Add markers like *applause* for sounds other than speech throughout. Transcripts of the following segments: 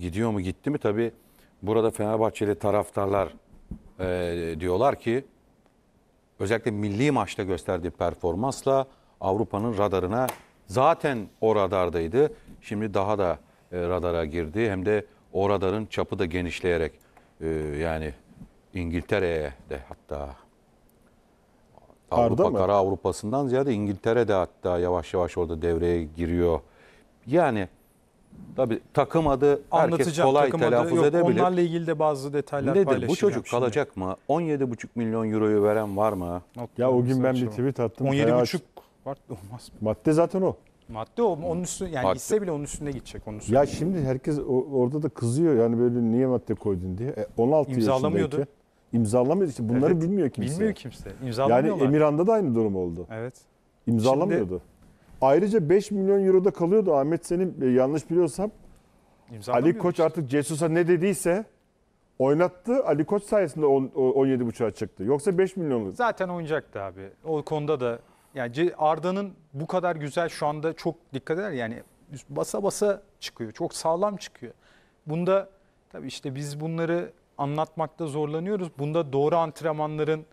Gidiyor mu gitti mi tabi burada Fenerbahçeli taraftarlar e, diyorlar ki özellikle milli maçta gösterdiği performansla Avrupa'nın radarına zaten o radardaydı. Şimdi daha da e, radara girdi hem de o radarın çapı da genişleyerek e, yani İngiltere'ye de hatta Avrupa, Kara Avrupa'sından ziyade İngiltere'de hatta yavaş yavaş orada devreye giriyor. Yani Tabi takım adı herkes kolay takım adı. telaffuz Yok, edebilir. Onlarla ilgili de bazı detaylar Nedir bu çocuk şimdi. kalacak mı? 17,5 milyon euroyu veren var mı? Ya o gün ben bir tweet attım. 17 Fenerbahçe- buçuk var olmaz. mı? Madde zaten o. Madde o onun üstü yani Madde. hisse bile onun üstünde gidecek onun üstünde. Ya şimdi herkes orada da kızıyor yani böyle niye madde koydun diye. E, 16 İmzalamıyordu. yaşındayken imzalamıyordu işte bunları Evet, bilmiyor kimse. Bilmiyor kimse. İmzalamıyorlar. Yani Emirhan'da da aynı durum oldu. Evet. İmzalamıyordu. Ayrıca 5 milyon euroda kalıyordu Ahmet senin e, yanlış biliyorsam. Ali Koç artık Cesus'a ne dediyse oynattı. Ali Koç sayesinde 17 17.5'a çıktı. Yoksa 5 milyonluk. Zaten oynayacaktı abi. O konuda da yani Arda'nın bu kadar güzel şu anda çok dikkat eder yani basa basa çıkıyor. Çok sağlam çıkıyor. Bunda tabii işte biz bunları anlatmakta zorlanıyoruz. Bunda doğru antrenmanların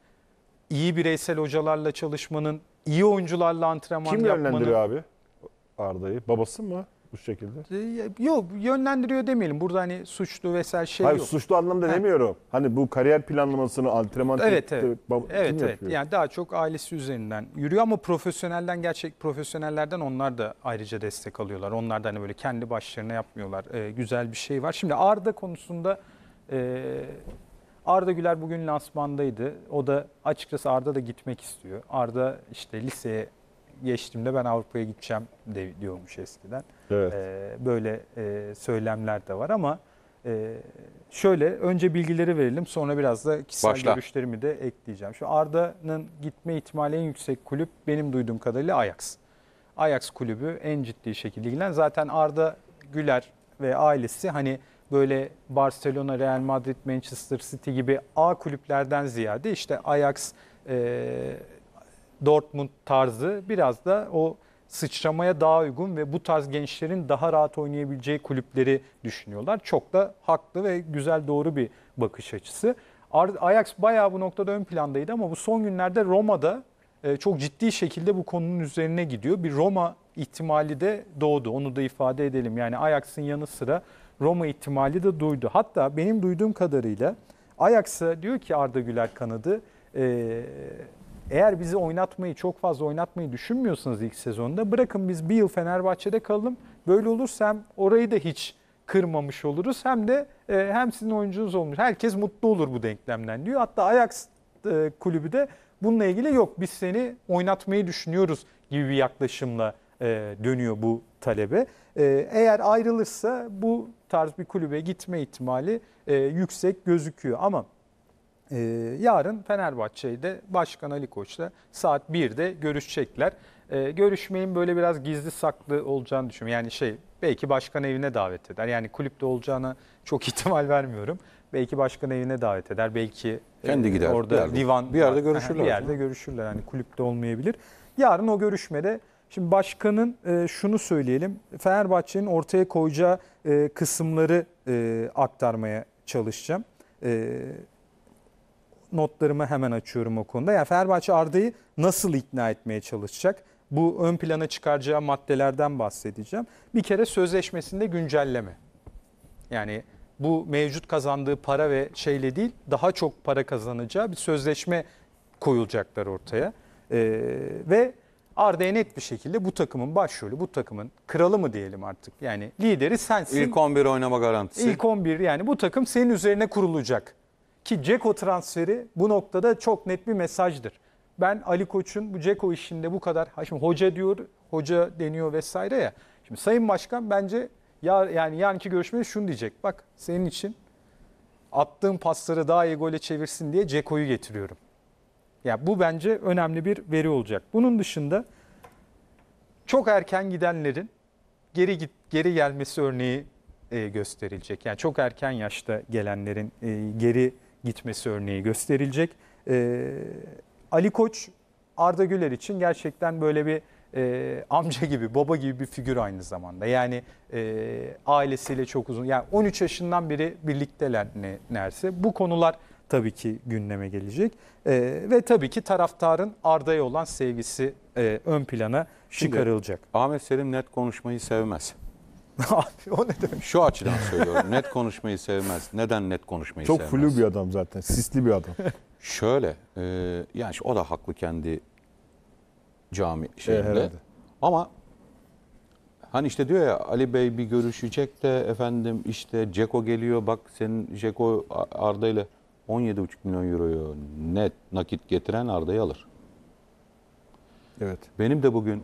iyi bireysel hocalarla çalışmanın, iyi oyuncularla antrenman Kim yapmanın... Kim yönlendiriyor abi Arda'yı? Babası mı? bu şekilde. Ee, yok yönlendiriyor demeyelim. Burada hani suçlu vesaire şey Hayır, yok. suçlu anlamda ha. demiyorum. Hani bu kariyer planlamasını antrenman Evet evet. Evet, evet. Yani daha çok ailesi üzerinden yürüyor ama profesyonelden gerçek profesyonellerden onlar da ayrıca destek alıyorlar. Onlar da hani böyle kendi başlarına yapmıyorlar. Ee, güzel bir şey var. Şimdi Arda konusunda e, Arda Güler bugün lansmandaydı. O da açıkçası Arda da gitmek istiyor. Arda işte liseye geçtiğimde ben Avrupa'ya gideceğim de diyormuş eskiden. Evet. Ee, böyle e, söylemler de var ama e, şöyle önce bilgileri verelim sonra biraz da kişisel Başla. görüşlerimi de ekleyeceğim. Şu Arda'nın gitme ihtimali en yüksek kulüp benim duyduğum kadarıyla Ajax. Ajax kulübü en ciddi şekilde ilgilen. Zaten Arda Güler ve ailesi hani böyle Barcelona, Real Madrid, Manchester City gibi A kulüplerden ziyade işte Ajax, e, Dortmund tarzı biraz da o sıçramaya daha uygun ve bu tarz gençlerin daha rahat oynayabileceği kulüpleri düşünüyorlar. Çok da haklı ve güzel doğru bir bakış açısı. Ajax bayağı bu noktada ön plandaydı ama bu son günlerde Roma'da e, çok ciddi şekilde bu konunun üzerine gidiyor. Bir Roma ihtimali de doğdu. Onu da ifade edelim. Yani Ajax'ın yanı sıra Roma ihtimali de duydu. Hatta benim duyduğum kadarıyla Ajax'a diyor ki Arda Güler kanadı ee, eğer bizi oynatmayı çok fazla oynatmayı düşünmüyorsanız ilk sezonda bırakın biz bir yıl Fenerbahçe'de kalalım. Böyle olursa hem orayı da hiç kırmamış oluruz hem de e, hem sizin oyuncunuz olmuş. Herkes mutlu olur bu denklemden diyor. Hatta Ajax e, kulübü de bununla ilgili yok biz seni oynatmayı düşünüyoruz gibi bir yaklaşımla e, dönüyor bu talebe. Ee, eğer ayrılırsa bu tarz bir kulübe gitme ihtimali e, yüksek gözüküyor. Ama e, yarın Fenerbahçe'de Başkan Ali Koç'la saat 1'de görüşecekler. E, görüşmeyin böyle biraz gizli saklı olacağını düşünüyorum. Yani şey belki başkan evine davet eder. Yani kulüpte olacağına çok *laughs* ihtimal vermiyorum. Belki başkan evine davet eder. Belki kendi gider. Orada bir yerde, divan bir yerde görüşürler. Bir yerde görüşürler. Yani kulüpte olmayabilir. Yarın o görüşmede Şimdi başkanın e, şunu söyleyelim. Fenerbahçe'nin ortaya koyacağı e, kısımları e, aktarmaya çalışacağım. E, notlarımı hemen açıyorum o konuda. Yani Fenerbahçe Arda'yı nasıl ikna etmeye çalışacak? Bu ön plana çıkaracağı maddelerden bahsedeceğim. Bir kere sözleşmesinde güncelleme. Yani bu mevcut kazandığı para ve şeyle değil daha çok para kazanacağı bir sözleşme koyulacaklar ortaya. Ee, ve Arda'ya net bir şekilde bu takımın başrolü, bu takımın kralı mı diyelim artık. Yani lideri sensin. İlk 11 oynama garantisi. İlk 11 yani bu takım senin üzerine kurulacak. Ki Ceko transferi bu noktada çok net bir mesajdır. Ben Ali Koç'un bu Ceko işinde bu kadar, ha şimdi hoca diyor, hoca deniyor vesaire ya. Şimdi Sayın Başkan bence ya, yani yarınki görüşmede şunu diyecek. Bak senin için attığın pasları daha iyi gole çevirsin diye Ceko'yu getiriyorum. Ya yani bu bence önemli bir veri olacak. Bunun dışında çok erken gidenlerin geri git geri gelmesi örneği e, gösterilecek. Yani çok erken yaşta gelenlerin e, geri gitmesi örneği gösterilecek. E, Ali Koç Arda Güler için gerçekten böyle bir e, amca gibi, baba gibi bir figür aynı zamanda. Yani e, ailesiyle çok uzun, yani 13 yaşından beri birlikteler ne, nerse. Bu konular tabii ki gündeme gelecek. E, ve tabii ki taraftarın Arda'ya olan sevgisi e, ön plana Şimdi, çıkarılacak. Ahmet Selim net konuşmayı sevmez. *laughs* Abi o ne demek? Şu açıdan söylüyorum. net konuşmayı sevmez. Neden net konuşmayı Çok sevmez? Çok flu bir adam zaten. Sisli bir adam. *laughs* Şöyle. E, yani o da haklı kendi cami e, şeyinde. E, Ama Hani işte diyor ya Ali Bey bir görüşecek de efendim işte Ceko geliyor bak senin Ceko Arda ile 17,5 milyon euroyu net nakit getiren Arda'yı alır. Evet. Benim de bugün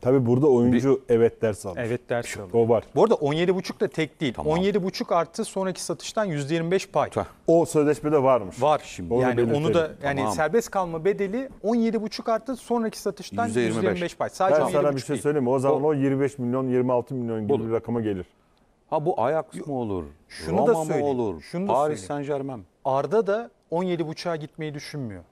Tabi burada oyuncu evet ders almış. Evet ders almış. O var. Bu arada 17,5 da tek değil. Tamam. 17,5 artı sonraki satıştan %25 pay. Tah. O sözleşmede varmış. Var. Şimdi onu yani belirtelim. onu da yani tamam. serbest kalma bedeli 17,5 artı sonraki satıştan %25, %25 pay. Sadece ben sana bir şey söyleyeyim mi? O zaman o, o 25 milyon 26 milyon gibi olur. bir rakama gelir. Ha bu Ajax mı olur? Şunu Roma da söyleyeyim. mı olur? Şunu da Paris Saint Germain. Arda da 17,5'a gitmeyi düşünmüyor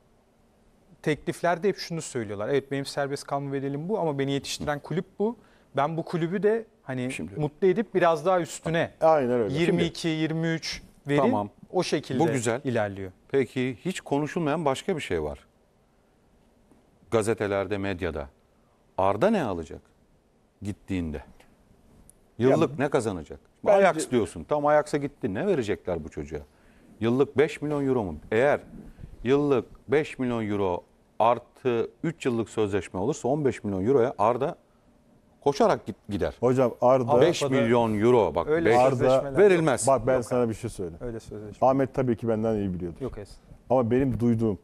tekliflerde hep şunu söylüyorlar. Evet benim serbest kalma bedelim bu ama beni yetiştiren kulüp bu. Ben bu kulübü de hani Şimdi. mutlu edip biraz daha üstüne Aynen öyle. 22 23 verin. Tamam. O şekilde Bu güzel. ilerliyor. Peki hiç konuşulmayan başka bir şey var. Gazetelerde, medyada. Arda ne alacak gittiğinde? Yıllık ne kazanacak? Bence- Ajax diyorsun. Tam Ajax'a gitti. Ne verecekler bu çocuğa? Yıllık 5 milyon euro mu? Eğer yıllık 5 milyon euro artı 3 yıllık sözleşme olursa 15 milyon euroya Arda koşarak git- gider. Hocam Arda, 5 milyon euro bak. Öyle beş- Arda sözleşmeler verilmez. bak ben sana bir şey söyleyeyim. Öyle sözleşme. Ahmet tabii ki benden iyi biliyordu. Yok es. Ama benim duyduğum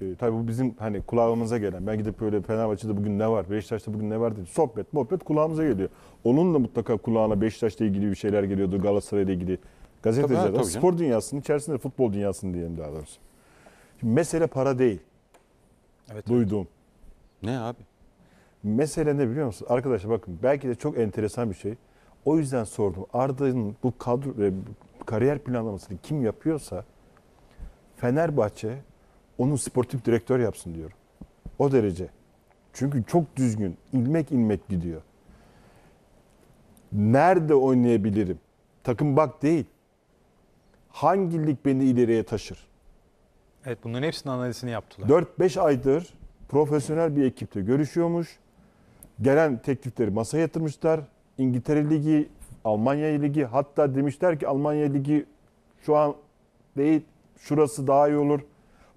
e, tabii bu bizim hani kulağımıza gelen. Ben gidip böyle Fenerbahçe'de bugün ne var, Beşiktaş'ta bugün ne var diye sohbet, muhabbet kulağımıza geliyor. Onun da mutlaka kulağına Beşiktaş'la ilgili bir şeyler geliyordu, Galatasaray'la ilgili. Tabii, Gazeteciler, tabii canım. spor dünyasının içerisinde futbol dünyasının diyelim daha doğrusu. Şimdi mesele para değil. Evet, Duydum. Ne abi? Mesele ne biliyor musun? Arkadaşlar bakın belki de çok enteresan bir şey. O yüzden sordum. Arda'nın bu kadro e, kariyer planlamasını kim yapıyorsa Fenerbahçe onu sportif direktör yapsın diyorum. O derece. Çünkü çok düzgün, ilmek ilmek gidiyor. Nerede oynayabilirim? Takım bak değil. Hangi lig beni ileriye taşır? Evet bunların hepsinin analizini yaptılar. 4-5 aydır profesyonel bir ekipte görüşüyormuş. Gelen teklifleri masaya yatırmışlar. İngiltere Ligi, Almanya Ligi hatta demişler ki Almanya Ligi şu an değil şurası daha iyi olur.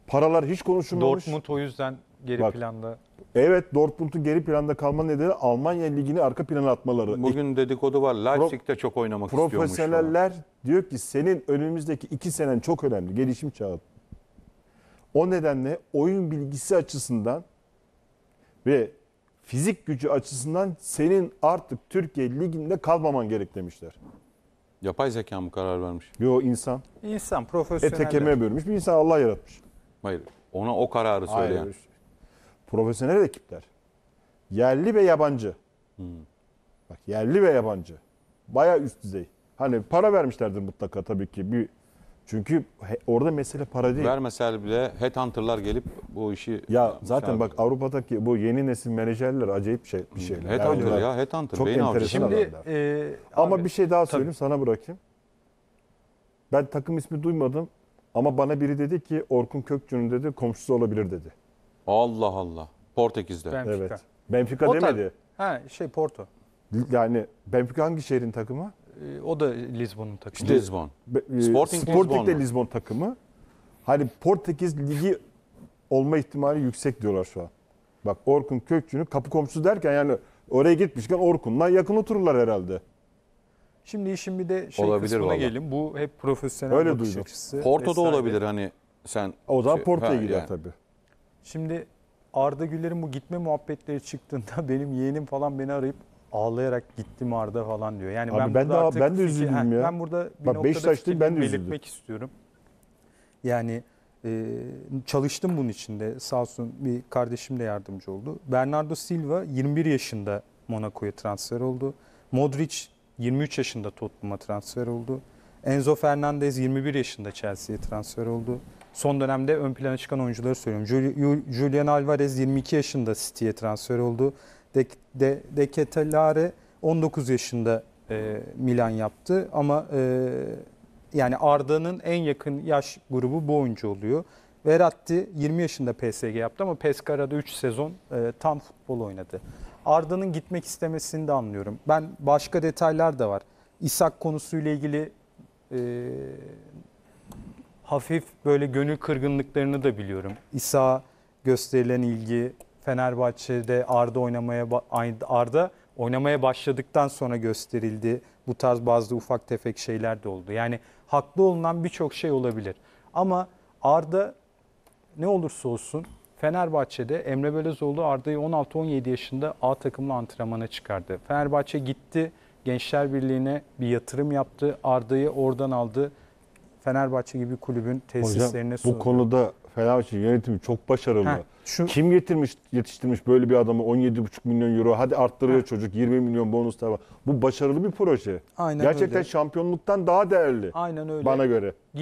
Paralar hiç konuşulmamış. Dortmund o yüzden geri Bak, planda. Evet Dortmund'un geri planda kalma nedeni Almanya Ligi'ni arka plana atmaları. Bugün dedikodu var Leipzig'de çok oynamak istiyormuş. Profesyoneller diyor ki senin önümüzdeki iki senen çok önemli. Gelişim çağı o nedenle oyun bilgisi açısından ve fizik gücü açısından senin artık Türkiye liginde kalmaman gerek demişler. Yapay zeka mı karar vermiş? Yo insan. İnsan profesyonel. Ete kemiğe bölmüş bir insan Allah yaratmış. Hayır ona o kararı söyleyen. Hayır. Şey profesyonel ekipler. Yerli ve yabancı. Hmm. Bak yerli ve yabancı. Baya üst düzey. Hani para vermişlerdir mutlaka tabii ki bir çünkü orada mesele para değil. Vermesel bile headhunter'lar gelip bu işi... Ya şey zaten bak Avrupa'daki bu yeni nesil menajerler acayip şey bir şeyler. headhunter ya headhunter. Çok beyin enteresan Şimdi e, Ama abi, bir şey daha söyleyeyim sana bırakayım. Ben takım ismi duymadım ama bana biri dedi ki Orkun Kökçü'nün dedi komşusu olabilir dedi. Allah Allah. Portekiz'de. Benfica. Evet. Benfica demedi. Ha şey Porto. Yani Benfica hangi şehrin takımı? Ee, o da Lisbon'un takımı. İşte, Lisbon. E, Sporting, Sporting de Lisbon takımı. Hani Portekiz Ligi olma ihtimali yüksek diyorlar şu an. Bak Orkun Kökçü'nü kapı komşusu derken yani oraya gitmişken Orkun'la yakın otururlar herhalde. Şimdi işin bir de şey olabilir kısmına vallahi. gelin. Bu hep profesyonel Öyle bakış duydum. açısı. Porto'da vesaire. olabilir hani sen. O zaman şey, Porto'ya gider yani. tabii. Şimdi Arda Güler'in bu gitme muhabbetleri çıktığında *laughs* benim yeğenim falan beni arayıp ağlayarak gittim Arda falan diyor. Yani Abi ben, ben de artık ben de üzüldüm ya. Ben burada bir Bak, noktada fikrimi ben de belirtmek istiyorum. Yani e, çalıştım bunun içinde. Sağ olsun bir kardeşim de yardımcı oldu. Bernardo Silva 21 yaşında Monaco'ya transfer oldu. Modric 23 yaşında Tottenham'a transfer oldu. Enzo Fernandez 21 yaşında Chelsea'ye transfer oldu. Son dönemde ön plana çıkan oyuncuları söylüyorum. Julian Alvarez 22 yaşında City'ye transfer oldu. De, de, de Ketelare 19 yaşında e, Milan yaptı ama e, yani Arda'nın en yakın yaş grubu bu oyuncu oluyor. Veratti 20 yaşında PSG yaptı ama Pescara'da 3 sezon e, tam futbol oynadı. Arda'nın gitmek istemesini de anlıyorum. Ben başka detaylar da var. İshak konusuyla ilgili e, hafif böyle gönül kırgınlıklarını da biliyorum. İsa gösterilen ilgi, Fenerbahçe'de Arda oynamaya Arda oynamaya başladıktan sonra gösterildi. Bu tarz bazı ufak tefek şeyler de oldu. Yani haklı olunan birçok şey olabilir. Ama Arda ne olursa olsun Fenerbahçe'de Emre Belözoğlu Arda'yı 16-17 yaşında A takımlı antrenmana çıkardı. Fenerbahçe gitti Gençler Birliği'ne bir yatırım yaptı. Arda'yı oradan aldı. Fenerbahçe gibi kulübün tesislerine sundu. Bu konuda Fenerbahçe yönetimi çok başarılı. Heh. Şu... Kim getirmiş, yetiştirmiş böyle bir adamı 17,5 milyon euro hadi arttırıyor ha. çocuk 20 milyon bonus var. Bu başarılı bir proje. Aynen Gerçekten öyle. şampiyonluktan daha değerli. Aynen öyle. Bana göre.